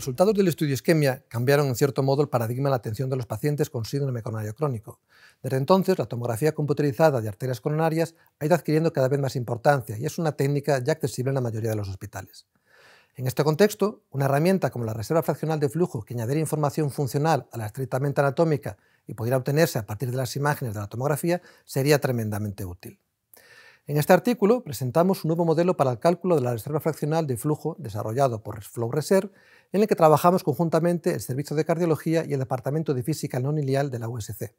Los resultados del estudio isquemia cambiaron en cierto modo el paradigma de la atención de los pacientes con síndrome coronario crónico. Desde entonces, la tomografía computarizada de arterias coronarias ha ido adquiriendo cada vez más importancia y es una técnica ya accesible en la mayoría de los hospitales. En este contexto, una herramienta como la reserva fraccional de flujo que añadiera información funcional a la estrictamente anatómica y pudiera obtenerse a partir de las imágenes de la tomografía sería tremendamente útil. En este artículo presentamos un nuevo modelo para el cálculo de la reserva fraccional de flujo desarrollado por Flow Reserve, en el que trabajamos conjuntamente el Servicio de Cardiología y el Departamento de Física non Lineal de la USC.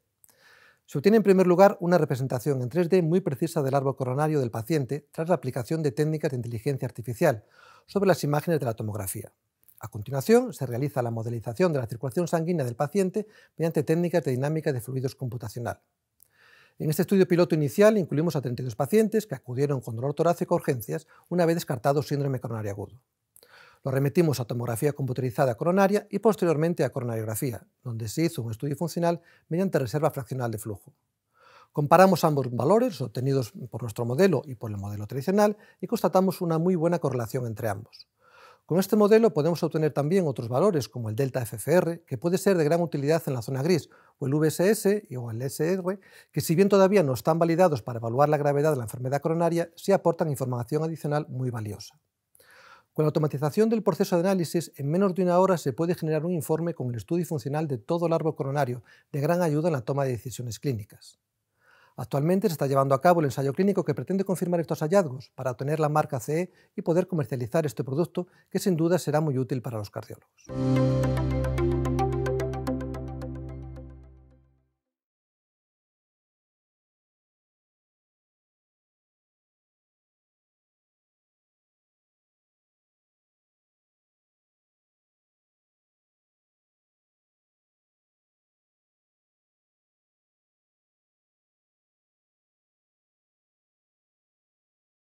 Se obtiene en primer lugar una representación en 3D muy precisa del árbol coronario del paciente tras la aplicación de técnicas de inteligencia artificial sobre las imágenes de la tomografía. A continuación, se realiza la modelización de la circulación sanguínea del paciente mediante técnicas de dinámica de fluidos computacional. En este estudio piloto inicial incluimos a 32 pacientes que acudieron con dolor torácico a urgencias una vez descartado síndrome coronario agudo. Lo remitimos a tomografía computarizada coronaria y posteriormente a coronariografía, donde se hizo un estudio funcional mediante reserva fraccional de flujo. Comparamos ambos valores obtenidos por nuestro modelo y por el modelo tradicional y constatamos una muy buena correlación entre ambos. Con este modelo podemos obtener también otros valores como el delta FFR, que puede ser de gran utilidad en la zona gris, o el VSS o el SR, que si bien todavía no están validados para evaluar la gravedad de la enfermedad coronaria, sí aportan información adicional muy valiosa. Con la automatización del proceso de análisis, en menos de una hora se puede generar un informe con el estudio funcional de todo el árbol coronario, de gran ayuda en la toma de decisiones clínicas. Actualmente se está llevando a cabo el ensayo clínico que pretende confirmar estos hallazgos para obtener la marca CE y poder comercializar este producto que sin duda será muy útil para los cardiólogos.